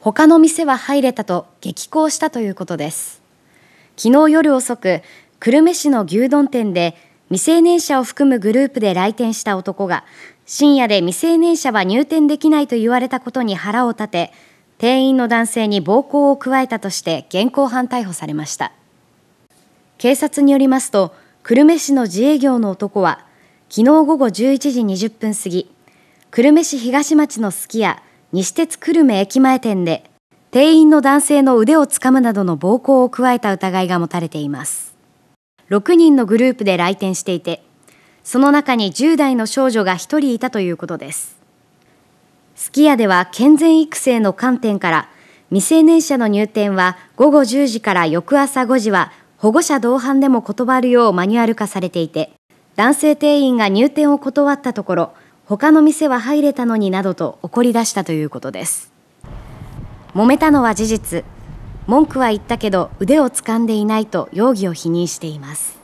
他の店は入れたと激高したということです昨日夜遅く久留米市の牛丼店で未成年者を含むグループで来店した男が深夜で未成年者は入店できないと言われたことに腹を立て店員の男性に暴行を加えたとして現行犯逮捕されました警察によりますと久留米市の自営業の男は昨日午後11時20分過ぎ久留米市東町のすき家西鉄久留米駅前店で店員の男性の腕をつかむなどの暴行を加えた疑いが持たれています6人のグループで来店していてその中に10代の少女が1人いたということですすき家では健全育成の観点から未成年者の入店は午後10時から翌朝5時は保護者同伴でも断るようマニュアル化されていて男性店員が入店を断ったところ他の店は入れたのになどと怒り出したということです揉めたのは事実文句は言ったけど腕を掴んでいないと容疑を否認しています